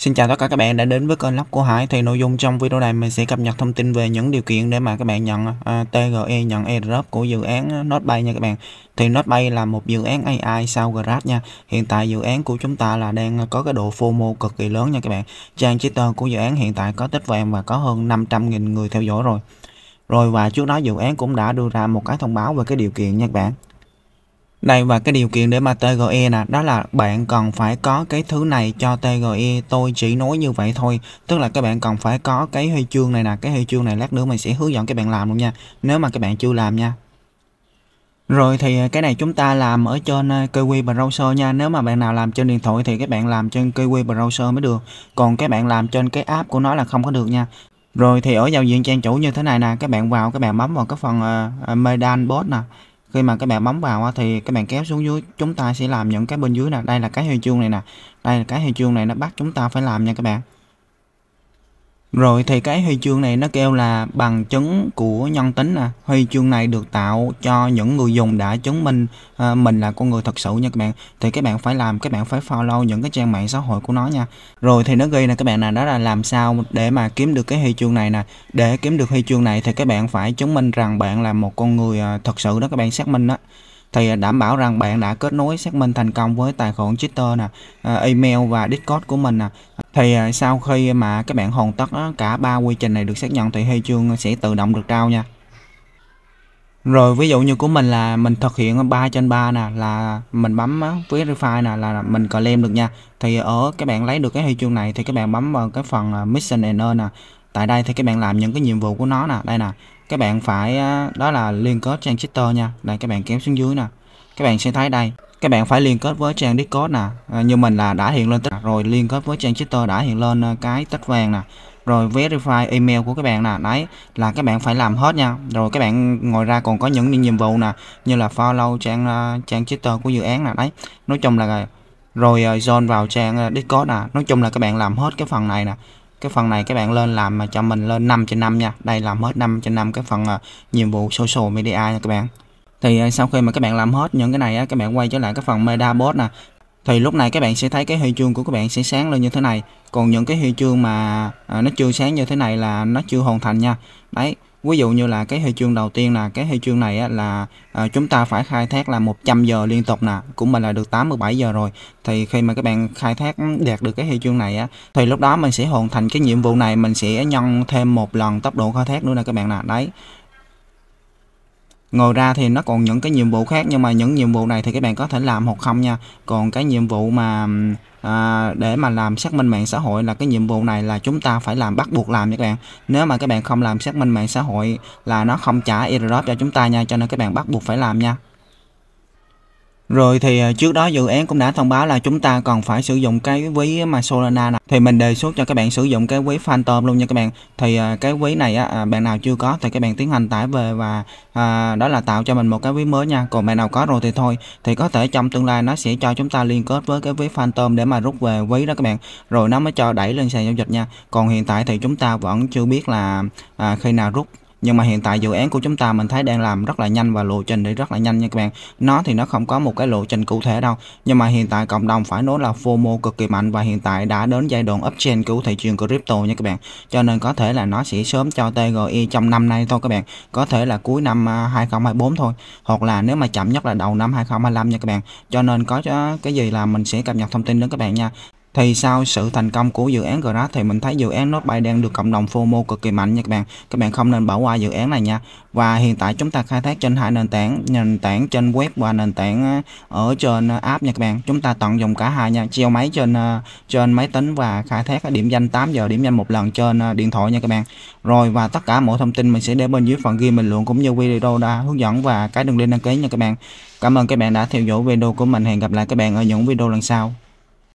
Xin chào tất cả các bạn đã đến với kênh lắp của Hải Thì nội dung trong video này mình sẽ cập nhật thông tin về những điều kiện để mà các bạn nhận à, TGE nhận airdrop của dự án Notebay nha các bạn Thì Notebay là một dự án AI sau Grad nha Hiện tại dự án của chúng ta là đang có cái độ FOMO cực kỳ lớn nha các bạn Trang Twitter của dự án hiện tại có tích vàng và có hơn 500.000 người theo dõi rồi Rồi và trước đó dự án cũng đã đưa ra một cái thông báo về cái điều kiện nha các bạn đây và cái điều kiện để mà TGE nè, đó là bạn cần phải có cái thứ này cho TGE, tôi chỉ nói như vậy thôi. Tức là các bạn cần phải có cái huy chương này nè, cái huy chương này lát nữa mình sẽ hướng dẫn các bạn làm luôn nha. Nếu mà các bạn chưa làm nha. Rồi thì cái này chúng ta làm ở trên ờ, Kiwi Browser nha. Nếu mà bạn nào làm trên điện thoại thì các bạn làm trên Kiwi Browser mới được. Còn các bạn làm trên cái app của nó là không có được nha. Rồi thì ở giao diện trang chủ như thế này nè, các bạn vào các bạn bấm vào cái phần uh, ờ, ờ, Medan Bot nè khi mà các bạn bấm vào thì các bạn kéo xuống dưới chúng ta sẽ làm những cái bên dưới nè đây là cái hiệu chuông này nè đây là cái hiệu chuông này nó bắt chúng ta phải làm nha các bạn rồi thì cái huy chương này nó kêu là bằng chứng của nhân tính nè. Huy chương này được tạo cho những người dùng đã chứng minh à, mình là con người thật sự nha các bạn. Thì các bạn phải làm, các bạn phải follow những cái trang mạng xã hội của nó nha. Rồi thì nó ghi là các bạn là đó là làm sao để mà kiếm được cái huy chương này nè. Để kiếm được huy chương này thì các bạn phải chứng minh rằng bạn là một con người à, thật sự đó các bạn xác minh đó thì ờ, đảm bảo rằng bạn đã kết nối xác minh thành công với tài khoản Twitter nè, email và Discord của mình nè thì à, sau khi mà các bạn hoàn tất cả ba quy trình này được xác nhận thì huy chương sẽ tự động được trao nha rồi ví dụ như của mình là mình thực hiện 3 trên 3 nè là mình bấm verify nè là mình claim được nha thì ở các bạn lấy được cái huy chương này thì các bạn bấm vào cái phần à, mission and earn nè tại đây thì các bạn làm những cái nhiệm vụ của nó nè đây nè các bạn phải đó là liên kết trang cheater nha đây các bạn kéo xuống dưới nè các bạn sẽ thấy đây các bạn phải liên kết với trang Discord nè à, như mình là đã hiện lên tích rồi liên kết với trang Twitter đã hiện lên à, cái tích vàng nè rồi verify email của các bạn nè đấy là các bạn phải làm hết nha rồi các bạn ngồi ra còn có những nhiệm vụ nè như là follow trang à, trang Twitter của dự án nè đấy nói chung là à, rồi join vào trang Discord nè nói chung là các bạn làm hết cái phần này nè cái phần này các bạn lên làm mà cho mình lên 5 trên 5 nha đây làm hết 5 trên 5 cái phần uh, nhiệm vụ social media nha các bạn thì à, sau khi mà các bạn làm hết những cái này á, các bạn quay trở lại cái phần MetaBot nè thì lúc này các bạn sẽ thấy cái huy chương của các bạn sẽ sáng lên như thế này còn những cái huy chương mà à, nó chưa sáng như thế này là nó chưa hoàn thành nha đấy ví dụ như là cái huy chương đầu tiên là cái huy chương này á, là à, chúng ta phải khai thác là 100 giờ liên tục nè cũng mình là được 87 giờ rồi thì khi mà các bạn khai thác đạt được cái huy chương này á thì lúc đó mình sẽ hoàn thành cái nhiệm vụ này mình sẽ nhân thêm một lần tốc độ khai thác nữa nè các bạn nè đấy ngồi ra thì nó còn những cái nhiệm vụ khác nhưng mà những nhiệm vụ này thì các bạn có thể làm hoặc không nha. Còn cái nhiệm vụ mà à, để mà làm xác minh mạng xã hội là cái nhiệm vụ này là chúng ta phải làm bắt buộc làm nha các bạn. Nếu mà các bạn không làm xác minh mạng xã hội là nó không trả airdrop cho chúng ta nha cho nên các bạn bắt buộc phải làm nha. Rồi thì à, trước đó dự án cũng đã thông báo là chúng ta còn phải sử dụng cái ví mà Solana này. Thì mình đề xuất cho các bạn sử dụng cái ví Phantom luôn nha các bạn. Thì à, cái ví này á, à, bạn nào chưa có thì các bạn tiến hành tải về và à, đó là tạo cho mình một cái ví mới nha. Còn bạn nào có rồi thì thôi. Thì có thể trong tương lai nó sẽ cho chúng ta liên kết với cái ví Phantom để mà rút về ví đó các bạn. Rồi nó mới cho đẩy lên sàn giao dịch nha. Còn hiện tại thì chúng ta vẫn chưa biết là à, khi nào rút nhưng mà hiện tại dự án của chúng ta mình thấy đang làm rất là nhanh và lộ trình thì rất là nhanh nha các bạn nó thì nó không có một cái lộ trình cụ thể đâu nhưng mà hiện tại cộng đồng phải nói là FOMO cực kỳ mạnh và hiện tại đã đến giai đoạn uptrend của thị trường crypto nha các bạn cho nên có thể là nó sẽ sớm cho TGI e trong năm nay thôi các bạn có thể là cuối năm 2024 à, thôi hoặc là nếu mà chậm nhất là đầu năm 2025 nha các bạn cho nên có à, cái gì là mình sẽ cập nhật thông tin đến các bạn nha thì sau sự thành công của dự án Grab thì mình thấy dự án Notebay đang được cộng đồng FOMO cực kỳ mạnh nha các bạn các bạn không nên bỏ qua dự án này nha và hiện tại chúng ta khai thác trên hai nền tảng nền tảng trên web và nền tảng ờ, ở trên app nha các bạn chúng ta tận dụng cả hai nha treo máy trên ờ, trên máy tính và khai thác điểm danh 8 giờ điểm danh một lần trên ờ, điện thoại nha các bạn rồi và tất cả mọi thông tin mình sẽ để bên dưới phần ghi bình luận cũng như video đã hướng dẫn và cái đường link đăng ký nha các bạn cảm ơn các bạn đã theo dõi video của mình hẹn gặp lại các bạn ở những video lần sau